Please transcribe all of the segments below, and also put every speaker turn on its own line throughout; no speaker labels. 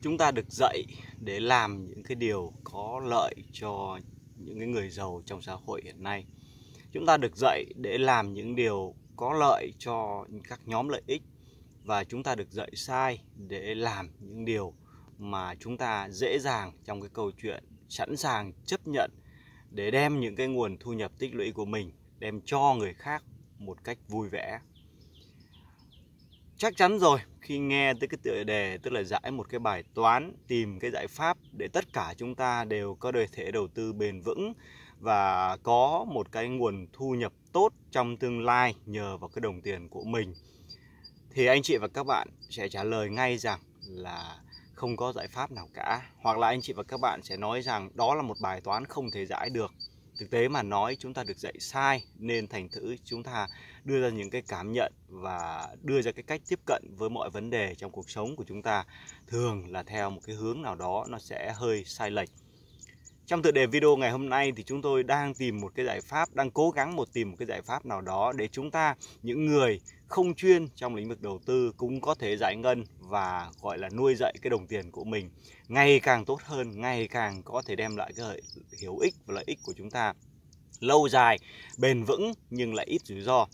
chúng ta được dạy để làm những cái điều có lợi cho những cái người giàu trong xã hội hiện nay chúng ta được dạy để làm những điều có lợi cho các nhóm lợi ích và chúng ta được dạy sai để làm những điều mà chúng ta dễ dàng trong cái câu chuyện sẵn sàng chấp nhận để đem những cái nguồn thu nhập tích lũy của mình đem cho người khác một cách vui vẻ chắc chắn rồi khi nghe tới cái tựa đề tức là giải một cái bài toán tìm cái giải pháp để tất cả chúng ta đều có đời thể đầu tư bền vững và có một cái nguồn thu nhập tốt trong tương lai nhờ vào cái đồng tiền của mình thì anh chị và các bạn sẽ trả lời ngay rằng là không có giải pháp nào cả hoặc là anh chị và các bạn sẽ nói rằng đó là một bài toán không thể giải được thực tế mà nói chúng ta được dạy sai nên thành thử chúng ta đưa ra những cái cảm nhận và đưa ra cái cách tiếp cận với mọi vấn đề trong cuộc sống của chúng ta thường là theo một cái hướng nào đó nó sẽ hơi sai lệch. Trong tựa đề video ngày hôm nay thì chúng tôi đang tìm một cái giải pháp, đang cố gắng một tìm một cái giải pháp nào đó để chúng ta, những người không chuyên trong lĩnh vực đầu tư cũng có thể giải ngân và gọi là nuôi dạy cái đồng tiền của mình ngày càng tốt hơn, ngày càng có thể đem lại cái hiệu ích và lợi ích của chúng ta lâu dài, bền vững nhưng lại ít rủi ro.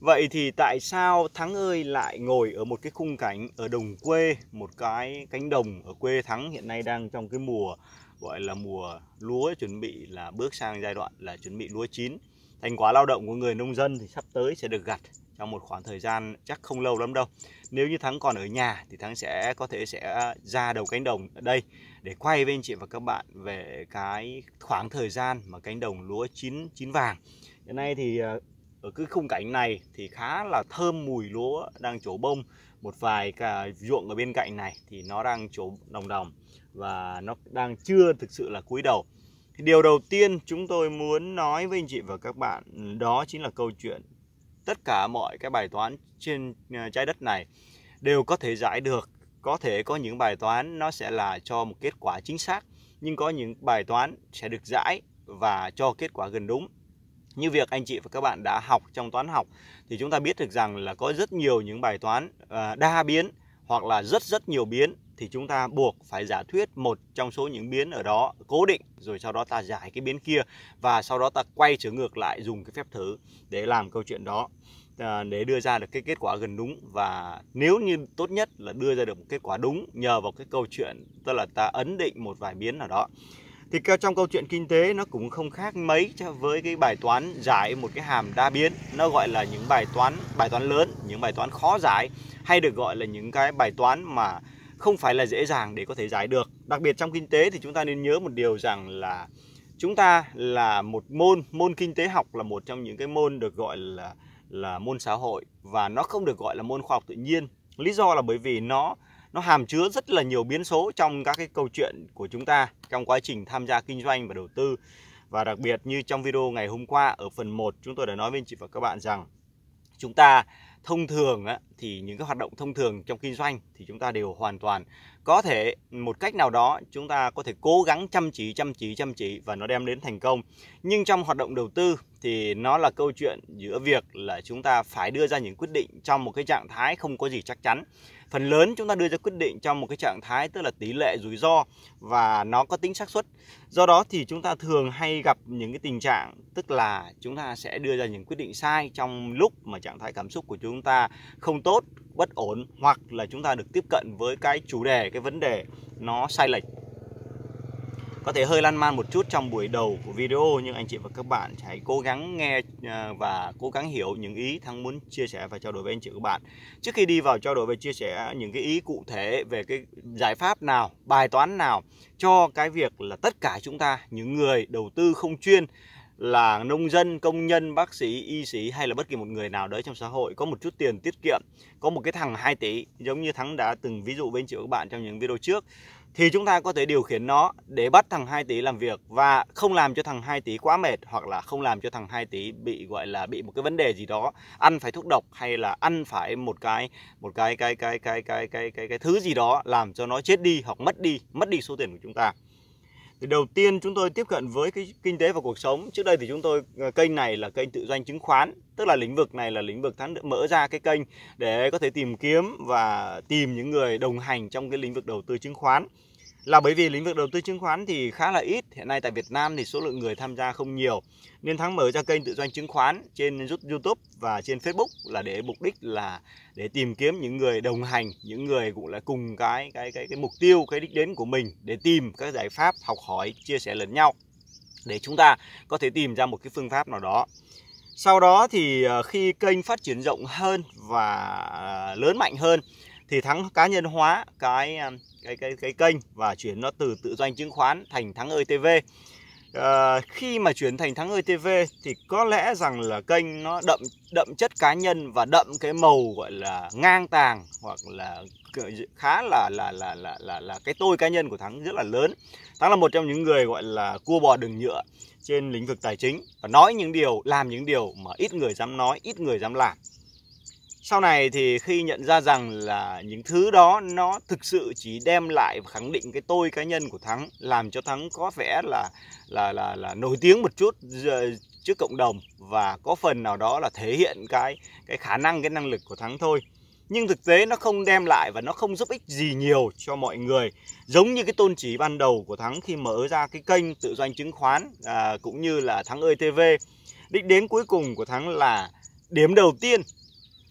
Vậy thì tại sao Thắng ơi lại ngồi ở một cái khung cảnh ở đồng quê, một cái cánh đồng ở quê Thắng hiện nay đang trong cái mùa gọi là mùa lúa chuẩn bị là bước sang giai đoạn là chuẩn bị lúa chín. Thành quả lao động của người nông dân thì sắp tới sẽ được gặt trong một khoảng thời gian chắc không lâu lắm đâu. Nếu như Thắng còn ở nhà thì Thắng sẽ có thể sẽ ra đầu cánh đồng ở đây để quay với anh chị và các bạn về cái khoảng thời gian mà cánh đồng lúa chín chín vàng. Hiện nay thì ờ, ở cái khung cảnh này thì khá là thơm mùi lúa đang trổ bông một vài cả ruộng ở bên cạnh này thì nó đang trổ đồng đồng và nó đang chưa thực sự là cúi đầu điều đầu tiên chúng tôi muốn nói với anh chị và các bạn đó chính là câu chuyện tất cả mọi cái bài toán trên à, trái đất này đều có thể giải được có thể có những bài toán nó sẽ là cho một kết quả chính xác nhưng có những bài toán sẽ được giải và cho kết quả gần đúng như việc anh chị và các bạn đã học trong toán học thì chúng ta biết được rằng là có rất nhiều những bài toán à, đa biến hoặc là rất rất nhiều biến thì chúng ta buộc phải giả thuyết một trong số những biến ở đó cố định rồi sau đó ta giải cái biến kia và sau đó ta quay trở ngược lại dùng cái phép thử để làm câu chuyện đó à, để đưa ra được cái kết quả gần đúng và nếu như tốt nhất là đưa ra được một kết quả đúng nhờ vào cái câu chuyện tức là ta ấn định một vài biến nào đó thì trong câu chuyện kinh tế nó cũng không khác mấy với cái bài toán giải một cái hàm đa biến nó gọi là những bài toán bài toán lớn những bài toán khó giải hay được gọi là những cái bài toán mà không phải là dễ dàng để có thể giải được đặc biệt trong kinh tế thì chúng ta nên nhớ một điều rằng là chúng ta là một môn môn kinh tế học là một trong những cái môn được gọi là là môn xã hội và nó không được gọi là môn khoa học tự nhiên lý do là bởi vì nó nó hàm chứa rất là nhiều biến số trong các cái câu chuyện của chúng ta trong quá trình tham gia kinh doanh và đầu tư. Và đặc biệt như trong video ngày hôm qua ở phần 1 chúng tôi đã nói với anh chị và các bạn rằng chúng ta thông thường á, thì những cái hoạt động thông thường trong kinh doanh thì chúng ta đều hoàn toàn có thể một cách nào đó chúng ta có thể cố gắng chăm chỉ chăm chỉ chăm chỉ và nó đem đến thành công nhưng trong hoạt động đầu tư thì nó là câu chuyện giữa việc là chúng ta phải đưa ra những quyết định trong một cái trạng thái không có gì chắc chắn phần lớn chúng ta đưa ra quyết định trong một cái trạng thái tức là tỷ lệ rủi ro và nó có tính xác suất do đó thì chúng ta thường hay gặp những cái tình trạng tức là chúng ta sẽ đưa ra những quyết định sai trong lúc mà trạng thái cảm xúc của chúng ta không tốt bất ổn hoặc là chúng ta được tiếp cận với cái chủ đề cái vấn đề nó sai lệch có thể hơi lan man một chút trong buổi đầu của video nhưng anh chị và các bạn hãy cố gắng nghe à, và cố gắng hiểu những ý thắng muốn chia sẻ và trao đổi với anh chị và các bạn trước khi đi vào trao đổi và chia sẻ những cái ý cụ thể về cái giải pháp nào bài toán nào cho cái việc là tất cả chúng ta những người đầu tư không chuyên là nông dân, công nhân, bác sĩ, y sĩ hay là bất kỳ một người nào đấy trong xã hội có một chút tiền tiết kiệm, có một cái thằng 2 tỷ giống như Thắng đã từng ví dụ bên chị các bạn trong những video trước thì chúng ta có thể điều khiển nó để bắt thằng 2 tỷ làm việc và không làm cho thằng 2 tỷ quá mệt hoặc là không làm cho thằng 2 tỷ bị gọi là bị một cái vấn đề gì đó, ăn phải thuốc độc hay là ăn phải một cái một cái cái cái cái cái cái cái cái, cái thứ gì đó làm cho nó chết đi hoặc mất đi, mất đi số tiền của chúng ta thì đầu tiên chúng tôi tiếp cận với cái kinh tế và cuộc sống trước đây thì chúng tôi ờ, kênh này là kênh tự doanh chứng khoán tức là lĩnh vực này là lĩnh vực thắng mở ra cái kênh để có thể tìm kiếm và tìm những người đồng hành trong cái lĩnh vực đầu tư chứng khoán là bởi vì lĩnh vực đầu tư chứng khoán thì khá là ít hiện nay tại Việt Nam thì số lượng người tham gia không nhiều nên thắng mở ra kênh tự doanh chứng khoán trên YouTube và trên Facebook là để mục đích là để tìm kiếm những người đồng hành những người cũng là cùng cái cái cái cái mục tiêu cái đích đến của mình để tìm các giải pháp học hỏi chia sẻ lẫn nhau để chúng ta có thể tìm ra một cái phương pháp nào đó sau đó thì ờ, khi kênh phát triển rộng hơn và lớn mạnh hơn thì thắng cá nhân hóa cái à, cái cái cái kênh và chuyển nó từ tự doanh chứng khoán thành thắng ơi e tv à, ờ, khi mà chuyển thành thắng ơi e tv thì có lẽ rằng là kênh nó đậm đậm chất cá nhân và đậm cái màu gọi là ngang tàng hoặc là khá là là là là là, là cái tôi cá nhân của thắng rất là lớn thắng là một trong những người gọi là cua bò đường nhựa trên lĩnh vực tài chính và nói những điều làm những điều mà ít người dám nói ít người dám làm sau này thì khi nhận ra rằng là những thứ đó nó thực sự chỉ đem lại và khẳng định cái tôi cá nhân của thắng làm cho thắng có vẻ là là là là nổi tiếng một chút trước cộng đồng và có phần nào đó là thể hiện cái cái khả năng cái năng lực của thắng thôi nhưng thực tế nó không đem lại và nó không giúp ích gì nhiều cho mọi người giống như cái tôn chỉ ban đầu của thắng khi mở ra cái kênh tự doanh chứng khoán à, cũng như là thắng ơi tv định đến cuối cùng của thắng là điểm đầu tiên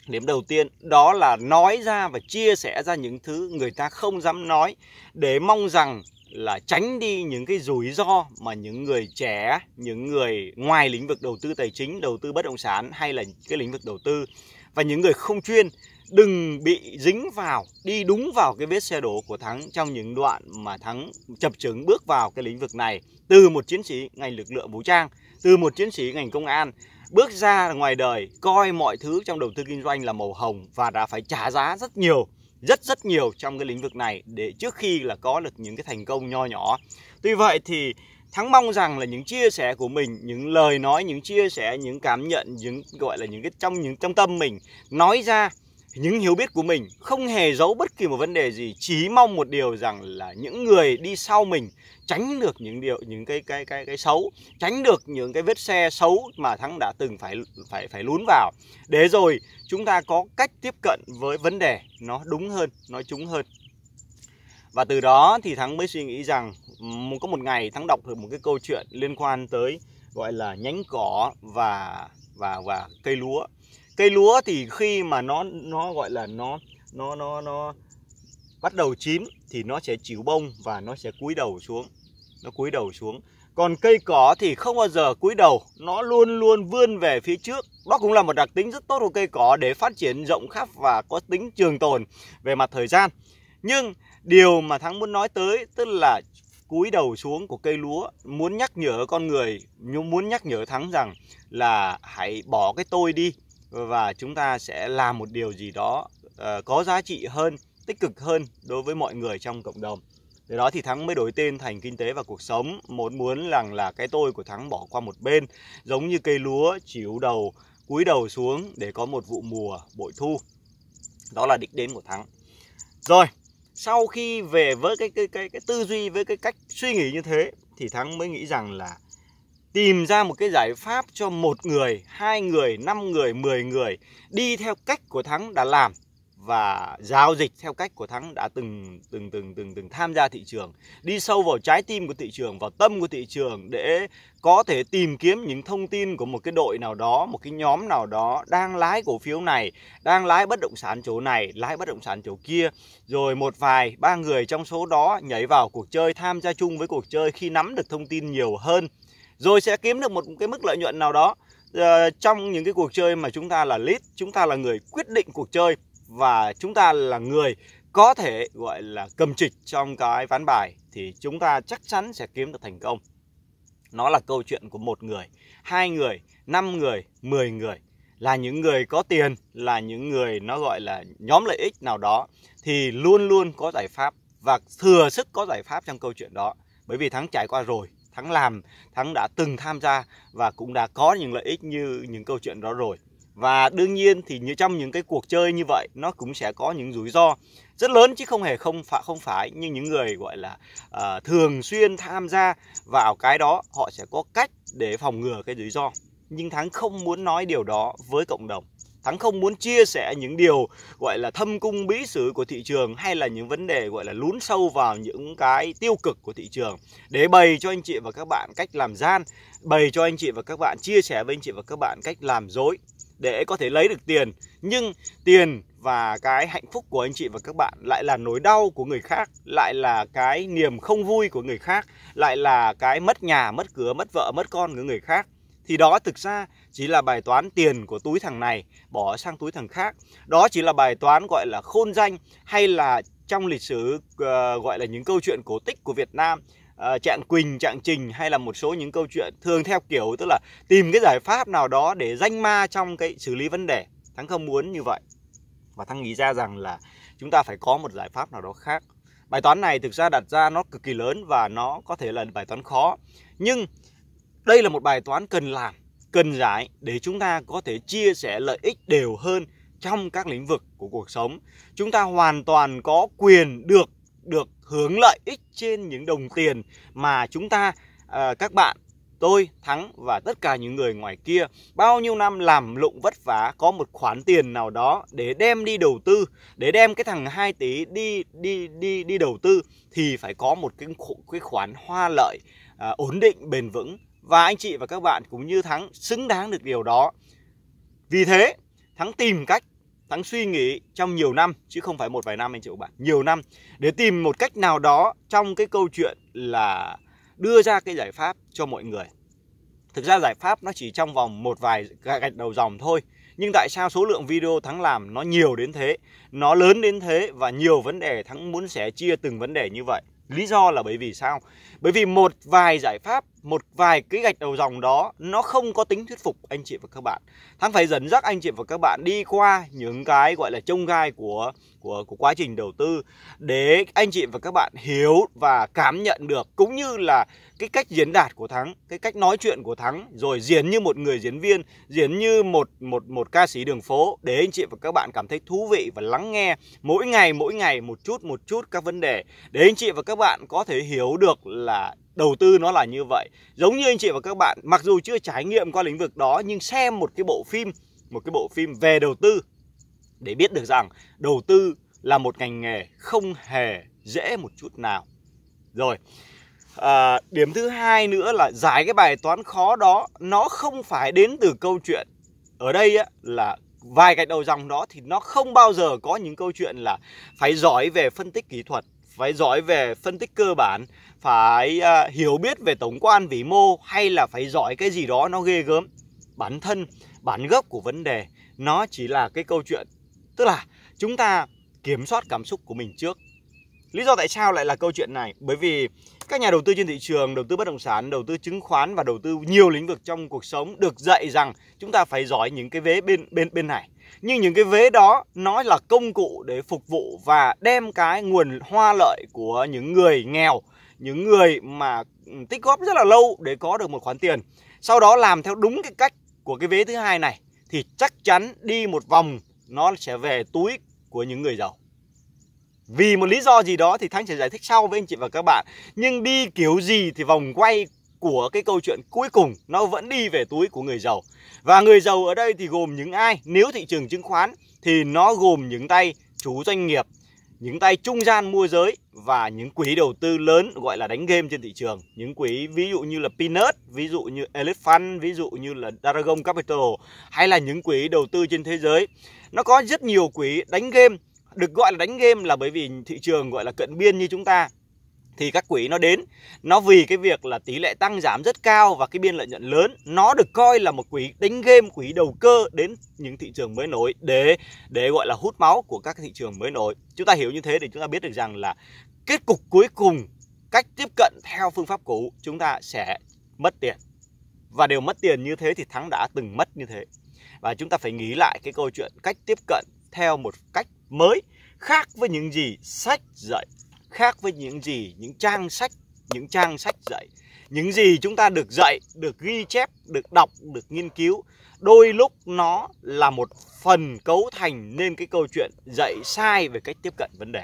Điểm đầu tiên đó là nói ra và chia sẻ ra những thứ người ta không dám nói để mong rằng là tránh đi những cái rủi ro mà những người trẻ, những người ngoài lĩnh vực đầu tư tài chính, đầu tư bất động sản hay là cái lĩnh vực đầu tư và những người không chuyên đừng bị dính vào đi đúng vào cái vết xe đổ của thắng trong những đoạn mà thắng chập chững bước vào cái lĩnh vực này từ một chiến sĩ ngành lực lượng vũ trang từ một chiến sĩ ngành công an bước ra ngoài đời coi mọi thứ trong đầu tư kinh doanh là màu hồng và đã phải trả giá rất nhiều rất rất nhiều trong cái lĩnh vực này để trước khi là có được những cái thành công nho nhỏ. Tuy vậy thì Thắng mong rằng là những chia sẻ của mình, những lời nói, những chia sẻ, những cảm nhận, những gọi là những cái trong những trong tâm mình nói ra những hiểu biết của mình không hề giấu bất kỳ một vấn đề gì chỉ mong một điều rằng là những người đi sau mình tránh được những điều những cái cái cái cái xấu tránh được những cái vết xe xấu mà thắng đã từng phải phải phải lún vào để rồi chúng ta có cách tiếp cận với vấn đề nó đúng hơn nó trúng hơn và từ đó thì thắng mới suy nghĩ rằng có một ngày thắng đọc được một cái câu chuyện liên quan tới gọi là nhánh cỏ và và và cây lúa cây lúa thì khi mà nó nó gọi là nó nó nó nó bắt đầu chín thì nó sẽ chịu bông và nó sẽ cúi đầu xuống nó cúi đầu xuống còn cây cỏ thì không bao giờ cúi đầu nó luôn luôn vươn về phía trước đó cũng là một đặc tính rất tốt của cây cỏ để phát triển rộng khắp và có tính trường tồn về mặt thời gian nhưng điều mà thắng muốn nói tới tức là cúi đầu xuống của cây lúa muốn nhắc nhở con người muốn nhắc nhở thắng rằng là hãy bỏ cái tôi đi và chúng ta sẽ làm một điều gì đó uh, có giá trị hơn, tích cực hơn đối với mọi người trong cộng đồng. Từ đó thì Thắng mới đổi tên thành Kinh tế và Cuộc sống, muốn muốn rằng là cái tôi của Thắng bỏ qua một bên, giống như cây lúa chịu đầu, cúi đầu xuống để có một vụ mùa bội thu. Đó là đích đến của Thắng. Rồi, sau khi về với cái cái cái, cái tư duy với cái cách suy nghĩ như thế thì Thắng mới nghĩ rằng là tìm ra một cái giải pháp cho một người, hai người, năm người, mười người đi theo cách của thắng đã làm và giao dịch theo cách của thắng đã từng từng từng từng từng tham gia thị trường đi sâu vào trái tim của thị trường vào tâm của thị trường để có thể tìm kiếm những thông tin của một cái đội nào đó một cái nhóm nào đó đang lái cổ phiếu này đang lái bất động sản chỗ này lái bất động sản chỗ kia rồi một vài ba người trong số đó nhảy vào cuộc chơi tham gia chung với cuộc chơi khi nắm được thông tin nhiều hơn rồi sẽ kiếm được một cái mức lợi nhuận nào đó uh, trong những cái cuộc chơi mà chúng ta là lead chúng ta là người quyết định cuộc chơi và chúng ta là người có thể gọi là cầm trịch trong cái ván bài thì chúng ta chắc chắn sẽ kiếm được thành công nó là câu chuyện của một người hai người năm người mười người là những người có tiền là những người nó gọi là nhóm lợi ích nào đó thì luôn luôn có giải pháp và thừa sức có giải pháp trong câu chuyện đó bởi vì thắng trải qua rồi Thắng làm, Thắng đã từng tham gia và cũng đã có những lợi ích như những câu chuyện đó rồi. Và đương nhiên thì như trong những cái cuộc chơi như vậy nó cũng sẽ có những rủi ro rất lớn chứ không hề không phải không phải nhưng những người gọi là uh, thường xuyên tham gia vào cái đó họ sẽ có cách để phòng ngừa cái rủi ro nhưng thắng không muốn nói điều đó với cộng đồng Thắng không muốn chia sẻ những điều gọi là thâm cung bí sử của thị trường hay là những vấn đề gọi là lún sâu vào những cái tiêu cực của thị trường để bày cho anh chị và các bạn cách làm gian, bày cho anh chị và các bạn chia sẻ với anh chị và các bạn cách làm dối để có thể lấy được tiền nhưng tiền và cái hạnh phúc của anh chị và các bạn lại là nỗi đau của người khác lại là cái niềm không vui của người khác lại là cái mất nhà mất cửa mất vợ mất con của người khác thì đó thực ra chỉ là bài toán tiền của túi thằng này bỏ sang túi thằng khác. Đó chỉ là bài toán gọi là khôn danh hay là trong lịch sử uh, gọi là những câu chuyện cổ tích của Việt Nam uh, Trạng Quỳnh, Trạng Trình hay là một số những câu chuyện thường theo kiểu tức là tìm cái giải pháp nào đó để danh ma trong cái xử lý vấn đề. Thắng không muốn như vậy. Và Thắng nghĩ ra rằng là chúng ta phải có một giải pháp nào đó khác. Bài toán này thực ra đặt ra nó cực kỳ lớn và nó có thể là bài toán khó. Nhưng đây là một bài toán cần làm, cần giải để chúng ta có thể chia sẻ lợi ích đều hơn trong các lĩnh vực của cuộc sống. Chúng ta hoàn toàn có quyền được được hưởng lợi ích trên những đồng tiền mà chúng ta ờ, các bạn tôi thắng và tất cả những người ngoài kia bao nhiêu năm làm lụng vất vả có một khoản tiền nào đó để đem đi đầu tư để đem cái thằng 2 tỷ đi đi đi đi đầu tư thì phải có một cái cái khoản hoa lợi à, ổn định bền vững và anh chị và các bạn cũng như Thắng xứng đáng được điều đó. Vì thế, Thắng tìm cách, Thắng suy nghĩ trong nhiều năm, chứ không phải một vài năm anh chị và bạn, nhiều năm để tìm một cách nào đó trong cái câu chuyện là đưa ra cái giải pháp cho mọi người. Thực ra giải pháp nó chỉ trong vòng một vài gạch đầu dòng thôi. Nhưng tại sao số lượng video Thắng làm nó nhiều đến thế, nó lớn đến thế và nhiều vấn đề Thắng muốn sẻ chia từng vấn đề như vậy? Lý do là bởi vì sao? Bởi vì một vài giải pháp một vài cái gạch đầu dòng đó nó không có tính thuyết phục anh chị và các bạn thắng phải dẫn dắt anh chị và các bạn đi qua những cái gọi là trông gai của của của quá trình đầu tư để anh chị và các bạn hiểu và cảm nhận được cũng như là cái cách diễn đạt của thắng cái cách nói chuyện của thắng rồi diễn như một người diễn viên diễn như một một một ca sĩ đường phố để anh chị và các bạn cảm thấy thú vị và lắng nghe mỗi ngày mỗi ngày một chút một chút các vấn đề để anh chị và các bạn có thể hiểu được là đầu tư nó là như vậy giống như anh chị và các bạn mặc dù chưa trải nghiệm qua lĩnh vực đó nhưng xem một cái bộ phim một cái bộ phim về đầu tư để biết được rằng đầu tư là một ngành nghề không hề dễ một chút nào rồi à, điểm thứ hai nữa là giải cái bài toán khó đó nó không phải đến từ câu chuyện ở đây á, là vài cái đầu dòng đó thì nó không bao giờ có những câu chuyện là phải giỏi về phân tích kỹ thuật phải giỏi về phân tích cơ bản phải uh, hiểu biết về tổng quan vĩ mô hay là phải giỏi cái gì đó nó ghê gớm bản thân bản gốc của vấn đề nó chỉ là cái câu chuyện tức là chúng ta kiểm soát cảm xúc của mình trước lý do tại sao lại là câu chuyện này bởi vì các nhà đầu tư trên thị trường đầu tư bất động sản đầu tư chứng khoán và đầu tư nhiều lĩnh vực trong cuộc sống được dạy rằng chúng ta phải giỏi những cái vế bên bên bên này nhưng những cái vế đó nó là công cụ để phục vụ và đem cái nguồn hoa lợi của những người nghèo những người mà ừ, tích góp rất là lâu để có được một khoản tiền sau đó làm theo đúng cái cách của cái vế thứ hai này thì chắc chắn đi một vòng nó sẽ về túi của những người giàu vì một lý do gì đó thì Thắng sẽ giải thích sau với anh chị và các bạn Nhưng đi kiểu gì thì vòng quay của cái câu chuyện cuối cùng nó vẫn đi về túi của người giàu. Và người giàu ở đây thì gồm những ai? Nếu thị trường chứng khoán thì nó gồm những tay chủ doanh nghiệp, những tay trung gian mua giới và những quỹ đầu tư lớn gọi là đánh game trên thị trường. Những quỹ ví dụ như là Peanut, ví dụ như Elephant, ví dụ như là Dragon Capital hay là những quỹ đầu tư trên thế giới. Nó có rất nhiều quỹ đánh game được gọi là đánh game là bởi vì thị trường gọi là cận biên như chúng ta thì các quỹ nó đến nó vì cái việc là tỷ lệ tăng giảm rất cao và cái biên lợi nhuận lớn nó được coi là một quỹ đánh game quỹ đầu cơ đến những thị trường mới nổi để để gọi là hút máu của các thị trường mới nổi chúng ta hiểu như thế thì chúng ta biết được rằng là kết cục cuối cùng cách tiếp cận theo phương pháp cũ chúng ta sẽ mất tiền và đều mất tiền như thế thì thắng đã từng mất như thế và chúng ta phải nghĩ lại cái câu chuyện cách tiếp cận theo một cách mới khác với những gì sách dạy khác với những gì những trang sách những trang sách dạy những gì chúng ta được dạy được ghi chép được đọc được nghiên cứu đôi lúc nó là một phần cấu thành nên cái câu chuyện dạy sai về cách tiếp cận vấn đề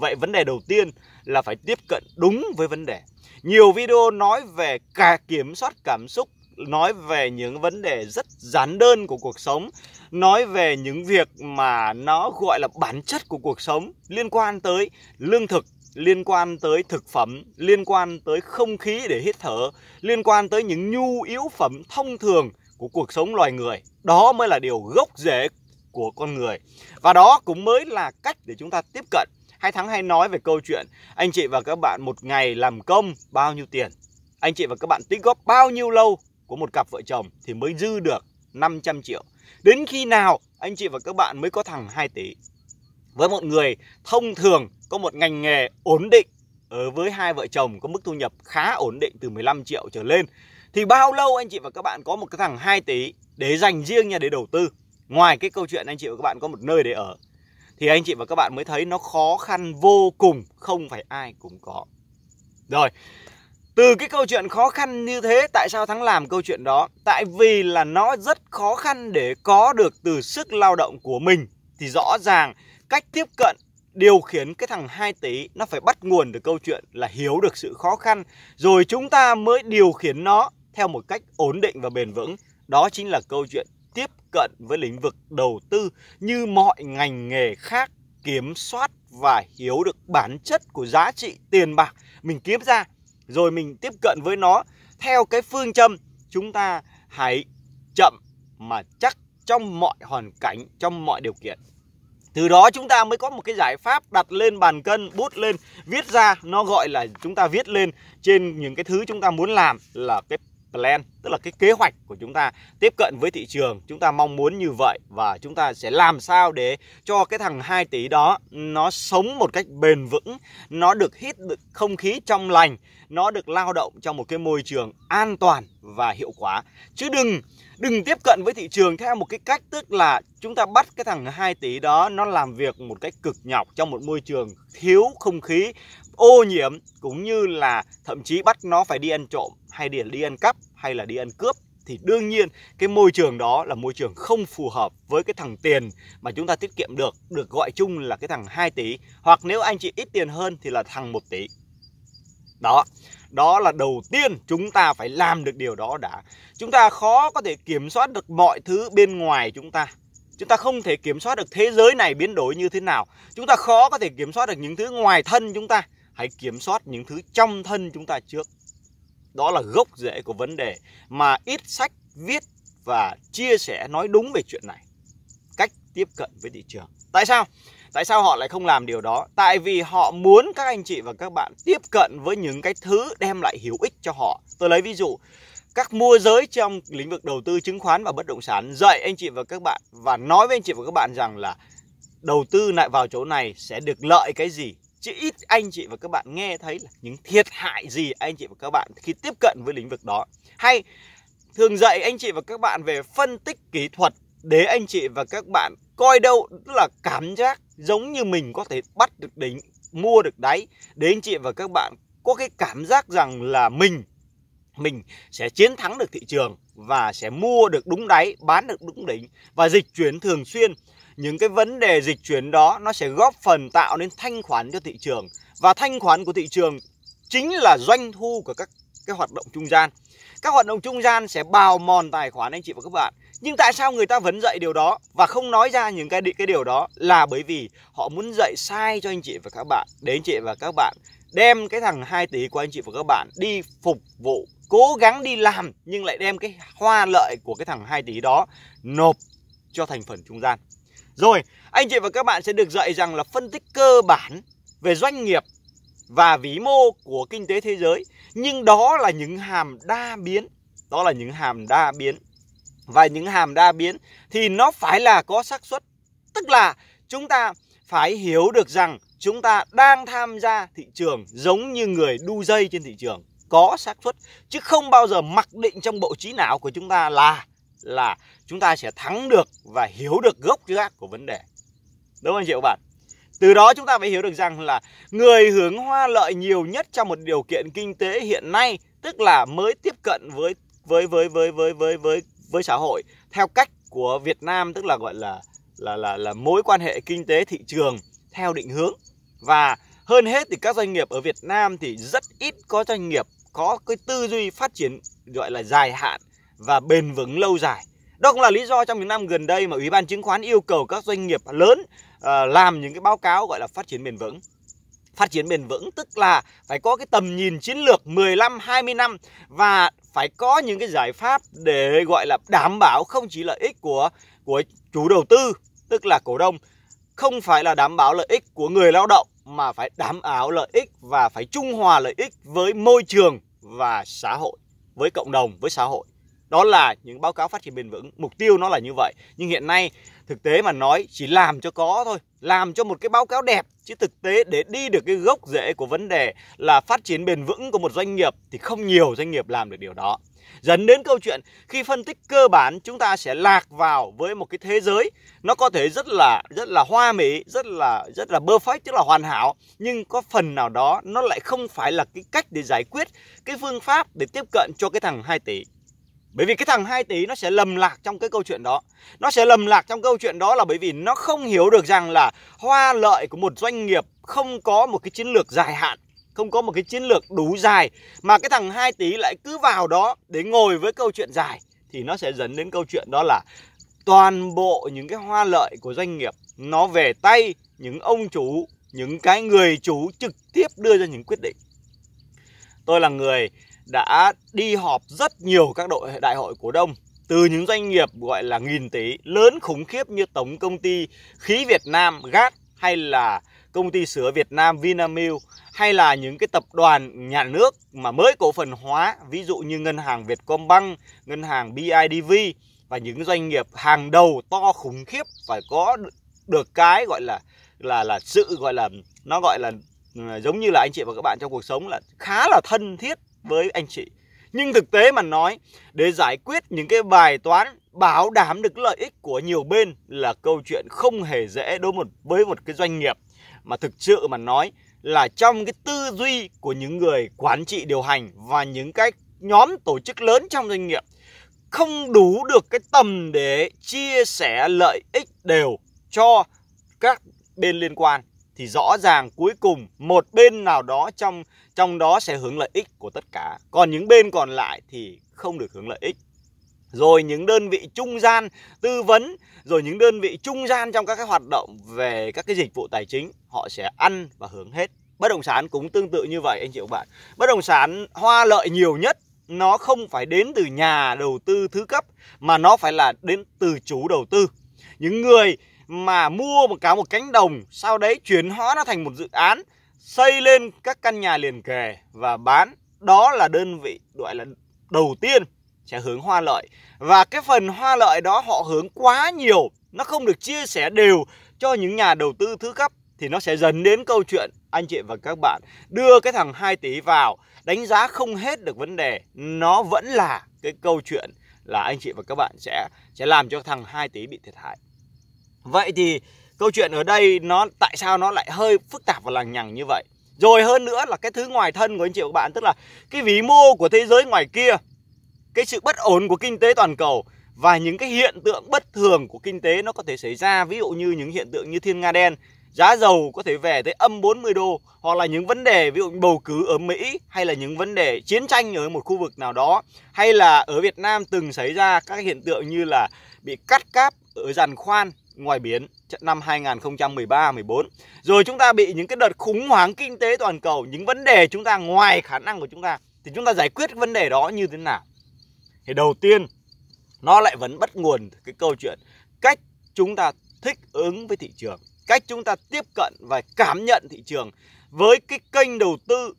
vậy vấn đề đầu tiên là phải tiếp cận đúng với vấn đề nhiều video nói về cả kiểm soát cảm xúc nói về những vấn đề rất giản đơn của cuộc sống nói về những việc mà nó gọi là bản chất của cuộc sống liên quan tới lương thực liên quan tới thực phẩm liên quan tới không khí để hít thở liên quan tới những nhu yếu phẩm thông thường của cuộc sống loài người đó mới là điều gốc rễ của con người và đó cũng mới là cách để chúng ta tiếp cận hay thắng hay nói về câu chuyện anh chị và các bạn một ngày làm công bao nhiêu tiền anh chị và các bạn tích góp bao nhiêu lâu của một cặp vợ chồng thì mới dư được 500 triệu. Đến khi nào anh chị và các bạn mới có thằng 2 tỷ? Với một người thông thường có một ngành nghề ổn định ở ờ, với hai vợ chồng có mức thu nhập khá ổn định từ 15 triệu trở lên thì bao lâu anh chị và các bạn có một cái thằng 2 tỷ để dành riêng nha để đầu tư. Ngoài cái câu chuyện anh chị và các bạn có một nơi để ở thì anh chị và các bạn mới thấy nó khó khăn vô cùng, không phải ai cũng có. Rồi, từ cái câu chuyện khó khăn như thế tại sao Thắng làm câu chuyện đó? Tại vì là nó rất khó khăn để có được từ sức lao động của mình thì rõ ràng cách tiếp cận điều khiển cái thằng 2 tỷ nó phải bắt nguồn từ câu chuyện là hiếu được sự khó khăn rồi chúng ta mới điều khiển nó theo một cách ổn định và bền vững. Đó chính là câu chuyện tiếp cận với lĩnh vực đầu tư như mọi ngành nghề khác kiểm soát và hiếu được bản chất của giá trị tiền bạc mình kiếm ra rồi mình tiếp cận với nó theo cái phương châm chúng ta hãy chậm mà chắc trong mọi hoàn cảnh, trong mọi điều kiện. Từ đó chúng ta mới có một cái giải pháp đặt lên bàn cân, bút lên, viết ra, nó gọi là chúng ta viết lên trên những cái thứ chúng ta muốn làm là cái plan, tức là cái kế hoạch của chúng ta tiếp cận với thị trường, chúng ta mong muốn như vậy và chúng ta sẽ làm sao để cho cái thằng 2 tỷ đó nó sống một cách bền vững, nó được hít được không khí trong lành, nó được lao động trong một cái môi trường an toàn và hiệu quả chứ đừng đừng tiếp cận với thị trường theo một cái cách tức là chúng ta bắt cái thằng 2 tỷ đó nó làm việc một cách cực nhọc trong một môi trường thiếu không khí ô nhiễm cũng như là thậm chí bắt nó phải đi ăn trộm hay đi, đi ăn cắp hay là đi ăn cướp thì đương nhiên cái môi trường đó là môi trường không phù hợp với cái thằng tiền mà chúng ta tiết kiệm được, được gọi chung là cái thằng 2 tỷ. Hoặc nếu anh chị ít tiền hơn thì là thằng 1 tỷ đó đó là đầu tiên chúng ta phải làm được điều đó đã chúng ta khó có thể kiểm soát được mọi thứ bên ngoài chúng ta chúng ta không thể kiểm soát được thế giới này biến đổi như thế nào chúng ta khó có thể kiểm soát được những thứ ngoài thân chúng ta hãy kiểm soát những thứ trong thân chúng ta trước đó là gốc rễ của vấn đề mà ít sách viết và chia sẻ nói đúng về chuyện này cách tiếp cận với thị trường tại sao Tại sao họ lại không làm điều đó? Tại vì họ muốn các anh chị và các bạn tiếp cận với những cái thứ đem lại hữu ích cho họ. Tôi lấy ví dụ, các môi giới trong lĩnh vực đầu tư chứng khoán và bất động sản dạy anh chị và các bạn và nói với anh chị và các bạn rằng là đầu tư lại vào chỗ này sẽ được lợi cái gì chứ ít anh chị và các bạn nghe thấy là những thiệt hại gì anh chị và các bạn khi tiếp cận với lĩnh vực đó hay thường dạy anh chị và các bạn về phân tích kỹ thuật để anh chị và các bạn coi đâu tức là cảm giác giống như mình có thể bắt được đỉnh, mua được đáy để anh chị và các bạn có cái cảm giác rằng là mình mình sẽ chiến thắng được thị trường và sẽ mua được đúng đáy, bán được đúng đỉnh và dịch chuyển thường xuyên. Những cái vấn đề dịch chuyển đó nó sẽ góp phần tạo nên thanh khoản cho thị trường và thanh khoản của thị trường chính là doanh thu của các cái hoạt động trung gian. Các hoạt động trung gian sẽ bào mòn tài khoản anh chị và các bạn nhưng tại sao người ta vẫn dạy điều đó và không nói ra những cái cái điều đó là bởi vì họ muốn dạy sai cho anh chị và các bạn để anh chị và các bạn đem cái thằng hai tỷ của anh chị và các bạn đi phục vụ cố gắng đi làm nhưng lại đem cái hoa lợi của cái thằng hai tỷ đó nộp cho thành phần trung gian rồi anh chị và các bạn sẽ được dạy rằng là phân tích cơ bản về doanh nghiệp và vĩ mô của kinh tế thế giới nhưng đó là những hàm đa biến đó là những hàm đa biến và những hàm đa biến thì nó phải là có xác suất. Tức là chúng ta phải hiểu được rằng chúng ta đang tham gia thị trường giống như người đu dây trên thị trường có xác suất chứ không bao giờ mặc định trong bộ trí não của chúng ta là là chúng ta sẽ thắng được và hiểu được gốc gác của vấn đề. Đúng không chị bạn? Từ đó chúng ta phải hiểu được rằng là người hưởng hoa lợi nhiều nhất trong một điều kiện kinh tế hiện nay tức là mới tiếp cận với với với với với với với với xã hội theo cách của Việt Nam tức là gọi là là là là mối quan hệ kinh tế thị trường theo định hướng và hơn hết thì các doanh nghiệp ở Việt Nam thì rất ít có doanh nghiệp có cái tư duy phát triển gọi là dài hạn và bền vững lâu dài. Đó cũng là lý do trong những năm gần đây mà Ủy ban chứng khoán yêu cầu các doanh nghiệp lớn ờ, làm những cái báo cáo gọi là phát triển bền vững phát triển bền vững tức là phải có cái tầm nhìn chiến lược 15 20 năm và phải có những cái giải pháp để gọi là đảm bảo không chỉ lợi ích của của chủ đầu tư tức là cổ đông không phải là đảm bảo lợi ích của người lao động mà phải đảm bảo lợi ích và phải trung hòa lợi ích với môi trường và xã hội với cộng đồng với xã hội đó là những báo cáo phát triển bền vững mục tiêu nó là như vậy nhưng hiện nay thực tế mà nói chỉ làm cho có thôi làm cho một cái báo cáo đẹp chứ thực tế để đi được cái gốc rễ của vấn đề là phát triển bền vững của một doanh nghiệp thì không nhiều doanh nghiệp làm được điều đó dẫn đến câu chuyện khi phân tích cơ bản chúng ta sẽ lạc vào với một cái thế giới nó có thể rất là rất là hoa mỹ rất là rất là perfect tức là hoàn hảo nhưng có phần nào đó nó lại không phải là cái cách để giải quyết cái phương pháp để tiếp cận cho cái thằng 2 tỷ bởi vì cái thằng hai tỷ nó sẽ lầm lạc trong cái câu chuyện đó Nó sẽ lầm lạc trong câu chuyện đó là bởi vì nó không hiểu được rằng là Hoa lợi của một doanh nghiệp không có một cái chiến lược dài hạn Không có một cái chiến lược đủ dài Mà cái thằng hai tỷ lại cứ vào đó để ngồi với câu chuyện dài Thì nó sẽ dẫn đến câu chuyện đó là Toàn bộ những cái hoa lợi của doanh nghiệp Nó về tay những ông chủ Những cái người chủ trực tiếp đưa ra những quyết định Tôi là người đã đi họp rất nhiều các đội đại hội cổ đông từ những doanh nghiệp gọi là nghìn tỷ lớn khủng khiếp như tổng công ty khí Việt Nam GAT hay là công ty sữa Việt Nam Vinamilk hay là những cái tập đoàn nhà nước mà mới cổ phần hóa ví dụ như ngân hàng Vietcombank, ngân hàng BIDV và những doanh nghiệp hàng đầu to khủng khiếp phải có được cái gọi là là là sự gọi là nó gọi là ừ, giống như là anh chị và các bạn trong cuộc sống là khá là thân thiết với anh chị. Nhưng thực tế mà nói, để giải quyết những cái bài toán bảo đảm được lợi ích của nhiều bên là câu chuyện không hề dễ đối một với một cái doanh nghiệp mà thực sự mà nói là trong cái tư duy của những người quản trị điều hành và những cái nhóm tổ chức lớn trong doanh nghiệp không đủ được cái tầm để chia sẻ lợi ích đều cho các bên liên quan thì rõ ràng cuối cùng một bên nào đó trong trong đó sẽ hướng lợi ích của tất cả còn những bên còn lại thì không được hưởng lợi ích rồi những đơn vị trung gian tư vấn rồi những đơn vị trung gian trong các cái hoạt động về các cái dịch vụ tài chính họ sẽ ăn và hưởng hết bất động sản cũng tương tự như vậy anh chị các bạn bất động sản hoa lợi nhiều nhất nó không phải đến từ nhà đầu tư thứ cấp mà nó phải là đến từ chủ đầu tư những người mà mua một cả một cánh đồng sau đấy chuyển hóa nó thành một dự án xây lên các căn nhà liền kề và bán đó là đơn vị gọi là đầu tiên sẽ hướng hoa lợi và cái phần hoa lợi đó họ hướng quá nhiều nó không được chia sẻ đều cho những nhà đầu tư thứ cấp thì nó sẽ dần đến câu chuyện anh chị và các bạn đưa cái thằng 2 tỷ vào đánh giá không hết được vấn đề nó vẫn là cái câu chuyện là anh chị và các bạn sẽ sẽ làm cho thằng 2 tỷ bị thiệt hại Vậy thì câu chuyện ở đây nó tại sao nó lại hơi phức tạp và lằng nhằng như vậy? Rồi hơn nữa là cái thứ ngoài thân của anh chị và các bạn tức là cái vĩ mô của thế giới ngoài kia, cái sự bất ổn của kinh tế toàn cầu và những cái hiện tượng bất thường của kinh tế nó có thể xảy ra ví dụ như những hiện tượng như thiên nga đen giá dầu có thể về tới âm 40 đô hoặc là những vấn đề ví dụ bầu cử ở Mỹ hay là những vấn đề chiến tranh ở một khu vực nào đó hay là ở Việt Nam từng xảy ra các hiện tượng như là bị cắt cáp ở giàn khoan ngoài biển năm 2013-14. Rồi chúng ta bị những cái đợt khủng hoảng kinh tế toàn cầu, những vấn đề chúng ta ngoài khả năng của chúng ta thì chúng ta giải quyết vấn đề đó như thế nào? Thì đầu tiên nó lại vẫn bắt nguồn cái câu chuyện cách chúng ta thích ứng với thị trường, cách chúng ta tiếp cận và cảm nhận thị trường với cái kênh đầu tư.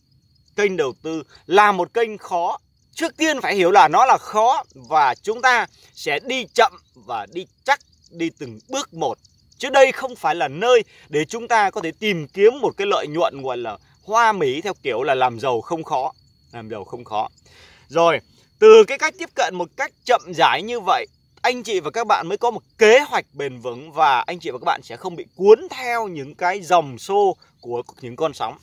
Kênh đầu tư là một kênh khó trước tiên phải hiểu là nó là khó và chúng ta sẽ đi chậm và đi chắc đi từng bước một Chứ đây không phải là nơi để chúng ta có thể tìm kiếm một cái lợi nhuận gọi là hoa mỹ theo kiểu là làm giàu không khó. Làm giàu không khó. Rồi, từ cái cách tiếp cận một cách chậm rãi như vậy, anh chị và các bạn mới có một kế hoạch bền vững và anh chị và các bạn sẽ không bị cuốn theo những cái dòng xô của những con sóng.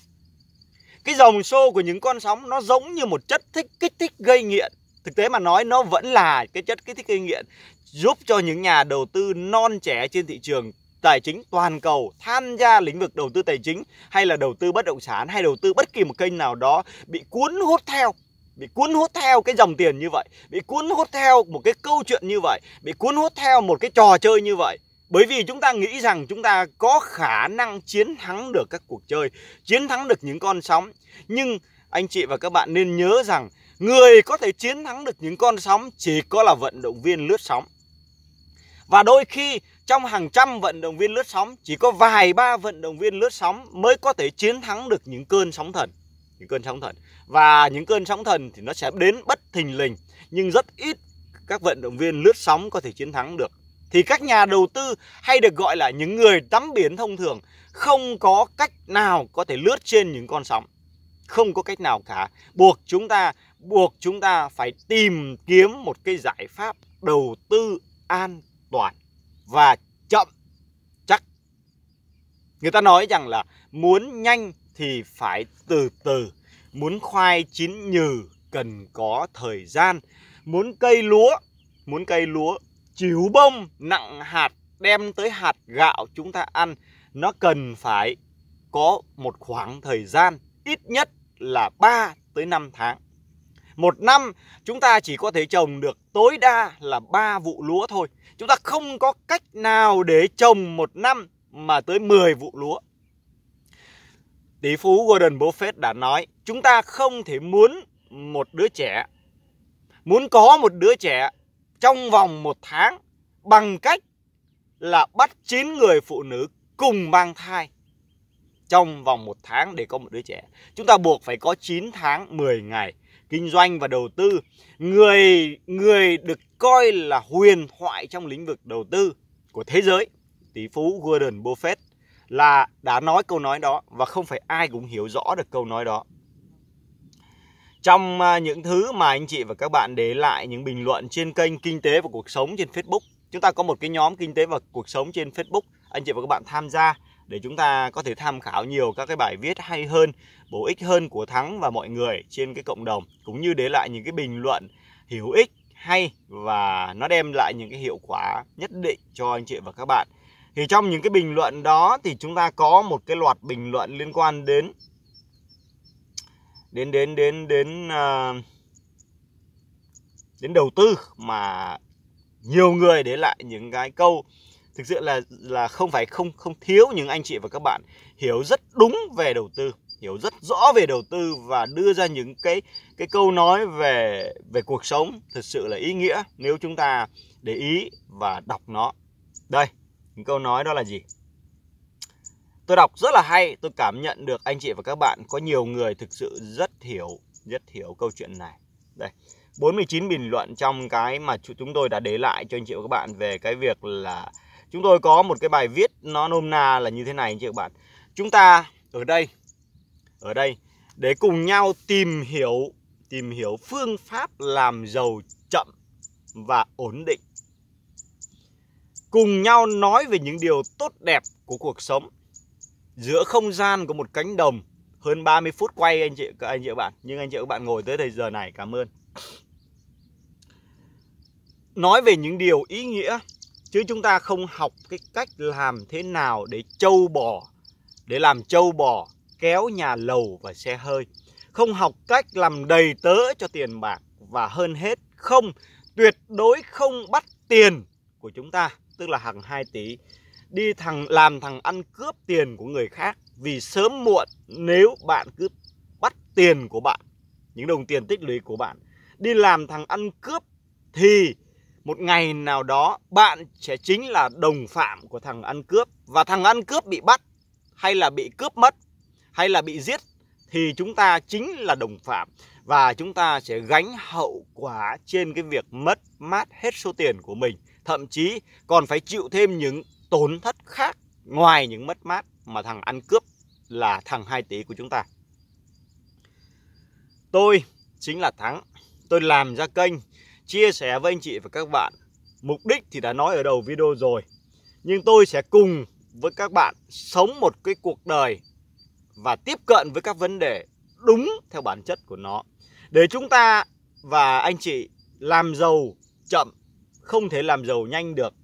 Cái dòng xô của những con sóng nó giống như một chất thích kích thích gây nghiện. Thực tế mà nói nó vẫn là cái chất kích thích gây nghiện giúp cho những nhà đầu tư non trẻ trên thị trường tài chính toàn cầu tham gia lĩnh vực đầu tư tài chính hay là đầu tư bất động sản hay đầu tư bất kỳ một kênh nào đó bị cuốn hút theo bị cuốn hút theo cái dòng tiền như vậy bị cuốn hút theo một cái câu chuyện như vậy bị cuốn hút theo một cái trò chơi như vậy bởi vì chúng ta nghĩ rằng chúng ta có khả năng chiến thắng được các cuộc chơi chiến thắng được những con sóng nhưng anh chị và các bạn nên nhớ rằng người có thể chiến thắng được những con sóng chỉ có là vận động viên lướt sóng và đôi khi trong hàng trăm vận động viên lướt sóng chỉ có vài ba vận động viên lướt sóng mới có thể chiến thắng được những cơn sóng thần những cơn sóng thần và những cơn sóng thần thì nó sẽ đến bất thình lình nhưng rất ít các vận động viên lướt sóng có thể chiến thắng được thì các nhà đầu tư hay được gọi là những người tắm biển thông thường không có cách nào có thể lướt trên những con sóng không có cách nào cả buộc chúng ta buộc chúng ta phải tìm kiếm một cái giải pháp đầu tư an toàn và chậm chắc. Người ta nói rằng là muốn nhanh thì phải từ từ, muốn khoai chín nhừ cần có thời gian, muốn cây lúa, muốn cây lúa chiếu bông nặng hạt đem tới hạt gạo chúng ta ăn nó cần phải có một khoảng thời gian ít nhất là 3 tới 5 tháng. Một năm chúng ta chỉ có thể trồng được tối đa là 3 vụ lúa thôi. Chúng ta không có cách nào để trồng một năm mà tới 10 vụ lúa. Tỷ phú Gordon Buffett đã nói, chúng ta không thể muốn một đứa trẻ, muốn có một đứa trẻ trong vòng một tháng bằng cách là bắt 9 người phụ nữ cùng mang thai trong vòng một tháng để có một đứa trẻ. Chúng ta buộc phải có 9 tháng 10 ngày kinh doanh và đầu tư người người được coi là huyền thoại trong lĩnh vực đầu tư của thế giới tỷ phú Warren Buffett là đã nói câu nói đó và không phải ai cũng hiểu rõ được câu nói đó trong à, những thứ mà anh chị và các bạn để lại những bình luận trên kênh kinh tế và cuộc sống trên Facebook chúng ta có một cái nhóm kinh tế và cuộc sống trên Facebook anh chị và các bạn tham gia để chúng ta có thể tham khảo nhiều các cái bài viết hay hơn, bổ ích hơn của Thắng và mọi người trên cái cộng đồng cũng như để lại những cái bình luận hữu ích hay và nó đem lại những cái hiệu quả nhất định cho anh chị và các bạn. Thì trong những cái bình luận đó thì chúng ta có một cái loạt bình luận liên quan đến đến đến đến đến à, đến đầu tư mà nhiều người để lại những cái câu thực sự là là không phải không không thiếu những anh chị và các bạn hiểu rất đúng về đầu tư hiểu rất rõ về đầu tư và đưa ra những cái cái câu nói về về cuộc sống thực sự là ý nghĩa nếu chúng ta để ý và đọc nó đây những câu nói đó là gì tôi đọc rất là hay tôi cảm nhận được anh chị và các bạn có nhiều người thực sự rất hiểu rất hiểu câu chuyện này đây 49 bình luận trong cái mà chúng tôi đã để lại cho anh chị và các bạn về cái việc là Chúng tôi có một cái bài viết nó nôm na là như thế này anh chị các bạn. Chúng ta ở đây ở đây để cùng nhau tìm hiểu tìm hiểu phương pháp làm giàu chậm và ổn định. Cùng nhau nói về những điều tốt đẹp của cuộc sống. Giữa không gian của một cánh đồng hơn 30 phút quay anh chị các anh chị các bạn, nhưng anh chị các bạn ngồi tới thời giờ này cảm ơn. Nói về những điều ý nghĩa chứ chúng ta không học cái cách làm thế nào để trâu bò để làm trâu bò kéo nhà lầu và xe hơi không học cách làm đầy tớ cho tiền bạc và hơn hết không tuyệt đối không bắt tiền của chúng ta tức là hàng 2 tỷ đi thằng làm thằng ăn cướp tiền của người khác vì sớm muộn nếu bạn cứ bắt tiền của bạn những đồng tiền tích lũy của bạn đi làm thằng ăn cướp thì một ngày nào đó bạn sẽ chính là đồng phạm của thằng ăn cướp và thằng ăn cướp bị bắt hay là bị cướp mất hay là bị giết thì chúng ta chính là đồng phạm và chúng ta sẽ gánh hậu quả trên cái việc mất mát hết số tiền của mình thậm chí còn phải chịu thêm những tổn thất khác ngoài những mất mát mà thằng ăn cướp là thằng 2 tỷ của chúng ta tôi chính là thắng tôi làm ra kênh chia sẻ với anh chị và các bạn. Mục đích thì đã nói ở đầu video rồi. Nhưng tôi sẽ cùng với các bạn sống một cái cuộc đời và tiếp cận với các vấn đề đúng theo bản chất của nó. Để chúng ta và anh chị làm giàu chậm, không thể làm giàu nhanh được.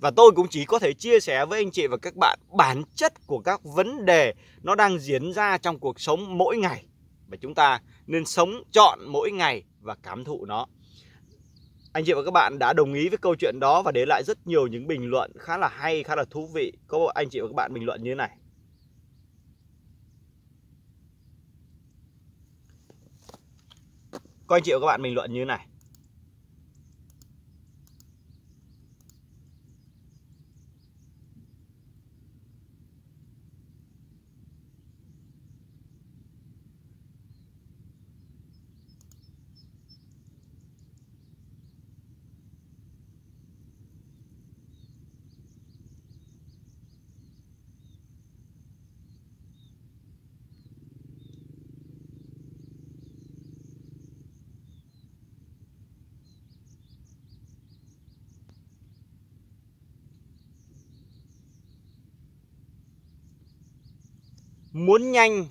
Và tôi cũng chỉ có thể chia sẻ với anh chị và các bạn bản chất của các vấn đề nó đang diễn ra trong cuộc sống mỗi ngày. Và chúng ta nên sống chọn mỗi ngày và cảm thụ nó anh chị và các bạn đã đồng ý với câu chuyện đó và để lại rất nhiều những bình luận khá là hay, khá là thú vị. Có anh chị và các bạn bình luận như thế này. Có anh chị và các bạn bình luận như thế này. Muốn nhanh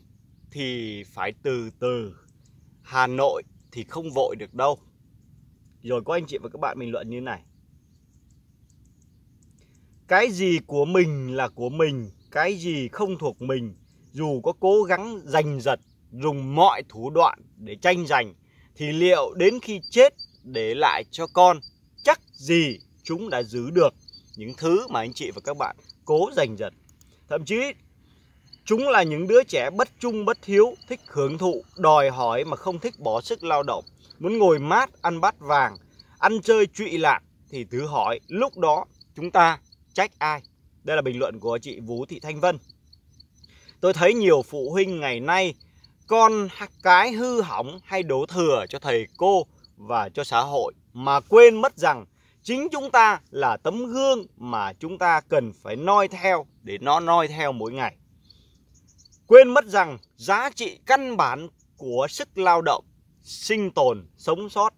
thì phải từ từ Hà Nội thì không vội được đâu Rồi có anh chị và các bạn bình luận như này Cái gì của mình là của mình Cái gì không thuộc mình Dù có cố gắng giành giật Dùng mọi thủ đoạn để tranh giành Thì liệu đến khi chết để lại cho con Chắc gì chúng đã giữ được những thứ mà anh chị và các bạn cố giành giật thậm chí Chúng là những đứa trẻ bất trung bất hiếu, thích hưởng thụ, đòi hỏi mà không thích bỏ sức lao động, muốn ngồi mát ăn bát vàng, ăn chơi trụy lạc thì thử hỏi lúc đó chúng ta trách ai? Đây là bình luận của chị Vũ Thị Thanh Vân. Tôi thấy nhiều phụ huynh ngày nay con cái hư hỏng hay đổ thừa cho thầy cô và cho xã hội mà quên mất rằng chính chúng ta là tấm gương mà chúng ta cần phải noi theo để nó noi theo mỗi ngày. Quên mất rằng giá trị căn bản của sức lao động, sinh tồn, sống sót,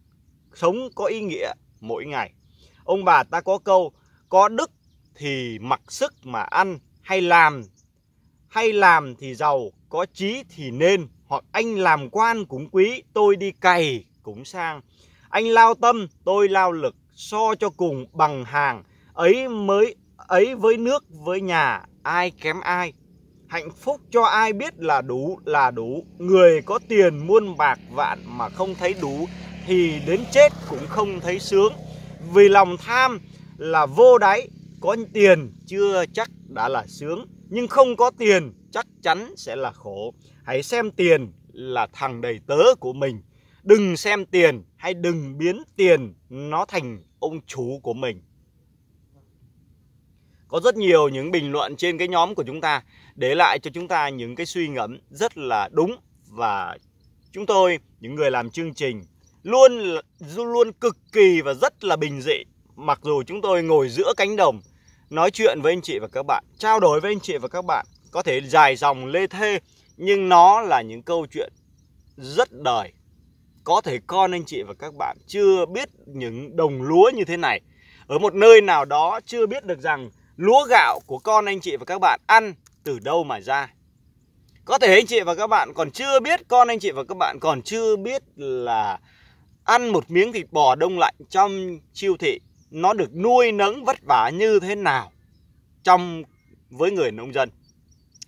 sống có ý nghĩa mỗi ngày. Ông bà ta có câu, có đức thì mặc sức mà ăn, hay làm, hay làm thì giàu, có trí thì nên, hoặc anh làm quan cũng quý, tôi đi cày cũng sang. Anh lao tâm, tôi lao lực, so cho cùng bằng hàng, ấy mới ấy với nước với nhà ai kém ai Hạnh phúc cho ai biết là đủ là đủ Người có tiền muôn bạc vạn mà không thấy đủ Thì đến chết cũng không thấy sướng Vì lòng tham là vô đáy Có tiền chưa chắc đã là sướng Nhưng không có tiền chắc chắn sẽ là khổ Hãy xem tiền là thằng đầy tớ của mình Đừng xem tiền hay đừng biến tiền nó thành ông chú của mình có rất nhiều những bình luận trên cái nhóm của chúng ta để lại cho chúng ta những cái suy ngẫm rất là đúng và chúng tôi những người làm chương trình luôn luôn cực kỳ và rất là bình dị mặc dù chúng tôi ngồi giữa cánh đồng nói chuyện với anh chị và các bạn trao đổi với anh chị và các bạn có thể dài dòng lê thê nhưng nó là những câu chuyện rất đời có thể con anh chị và các bạn chưa biết những đồng lúa như thế này ở một nơi nào đó chưa biết được rằng lúa gạo của con anh chị và các bạn ăn từ đâu mà ra có thể anh chị và các bạn còn chưa biết con anh chị và các bạn còn chưa biết là ăn một miếng thịt bò đông lạnh trong siêu thị nó được nuôi nấng vất vả như thế nào trong với người nông dân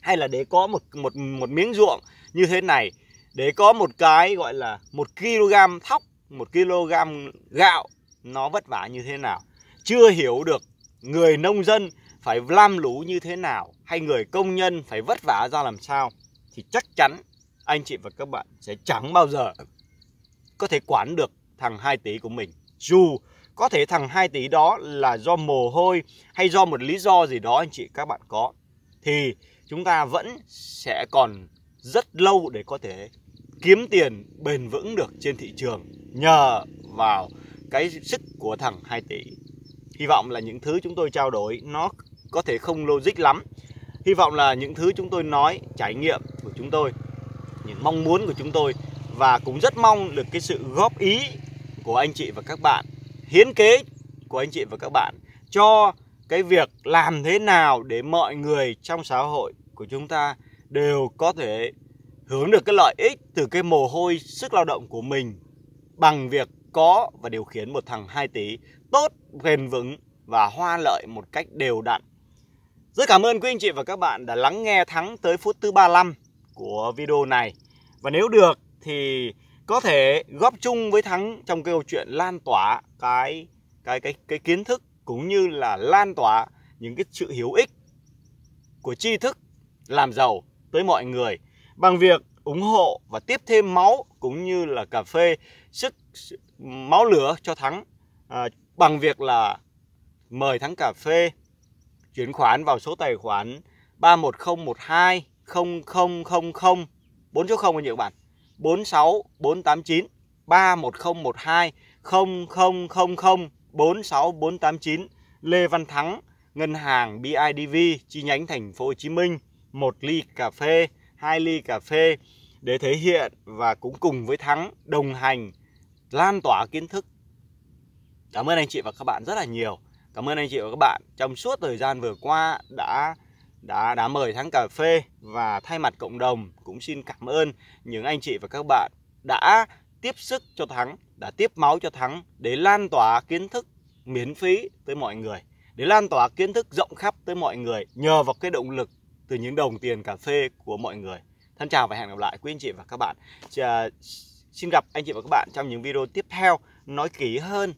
hay là để có một một một miếng ruộng như thế này để có một cái gọi là một kg thóc một kg gạo nó vất vả như thế nào chưa hiểu được người nông dân phải lam lũ như thế nào hay người công nhân phải vất vả ra làm sao thì chắc chắn anh chị và các bạn sẽ chẳng bao giờ có thể quản được thằng 2 tỷ của mình. Dù có thể thằng 2 tỷ đó là do mồ hôi hay do một lý do gì đó anh chị các bạn có thì chúng ta vẫn sẽ còn rất lâu để có thể kiếm tiền bền vững được trên thị trường nhờ vào cái sức của thằng 2 tỷ. Hy vọng là những thứ chúng tôi trao đổi nó có thể không logic lắm hy vọng là những thứ chúng tôi nói trải nghiệm của chúng tôi những mong muốn của chúng tôi và cũng rất mong được cái sự góp ý của anh chị và các bạn hiến kế của anh chị và các bạn cho cái việc làm thế nào để mọi người trong xã hội của chúng ta đều có thể hưởng được cái lợi ích từ cái mồ hôi sức lao động của mình bằng việc có và điều khiển một thằng 2 tỷ tốt, bền vững và hoa lợi một cách đều đặn rất cảm ơn quý anh chị và các bạn đã lắng nghe thắng tới phút thứ 35 của video này. Và nếu được thì có thể góp chung với thắng trong cái câu chuyện lan tỏa cái cái cái cái kiến thức cũng như là lan tỏa những cái sự hữu ích của tri thức làm giàu tới mọi người bằng việc ủng hộ và tiếp thêm máu cũng như là cà phê sức máu lửa cho thắng à, bằng việc là mời thắng cà phê chuyển khoản vào số tài khoản 31012 0000 4 số 0 anh chị các bạn 46489 31012 0000 46489 Lê Văn Thắng Ngân hàng BIDV chi nhánh thành phố Hồ Chí Minh một ly cà phê, hai ly cà phê để thể hiện và cũng cùng với Thắng đồng hành lan tỏa kiến thức. Cảm ơn anh chị và các bạn rất là nhiều. Cảm ơn anh chị và các bạn trong suốt thời gian vừa qua đã đã đã mời thắng cà phê và thay mặt cộng đồng cũng xin cảm ơn những anh chị và các bạn đã tiếp sức cho thắng, đã tiếp máu cho thắng để lan tỏa kiến thức miễn phí tới mọi người, để lan tỏa kiến thức rộng khắp tới mọi người nhờ vào cái động lực từ những đồng tiền cà phê của mọi người. Thân chào và hẹn gặp lại quý anh chị và các bạn. Chà, xin gặp anh chị và các bạn trong những video tiếp theo nói kỹ hơn,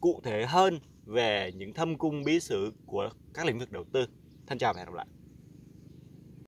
cụ thể hơn về những thâm cung bí sử của các lĩnh vực đầu tư. Thân chào và hẹn gặp lại.